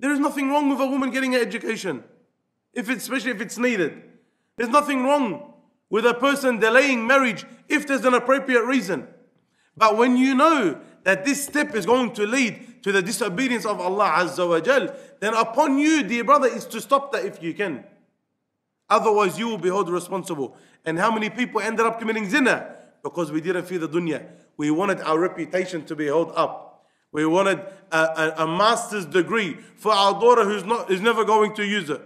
There is nothing wrong with a woman getting an education, if it's, especially if it's needed. There's nothing wrong with a person delaying marriage if there's an appropriate reason. But when you know that this step is going to lead to the disobedience of Allah Azza wa Jal, then upon you, dear brother, is to stop that if you can. Otherwise, you will be held responsible. And how many people ended up committing zina? Because we didn't fear the dunya. We wanted our reputation to be held up. We wanted a, a, a master's degree for our daughter who's, not, who's never going to use it.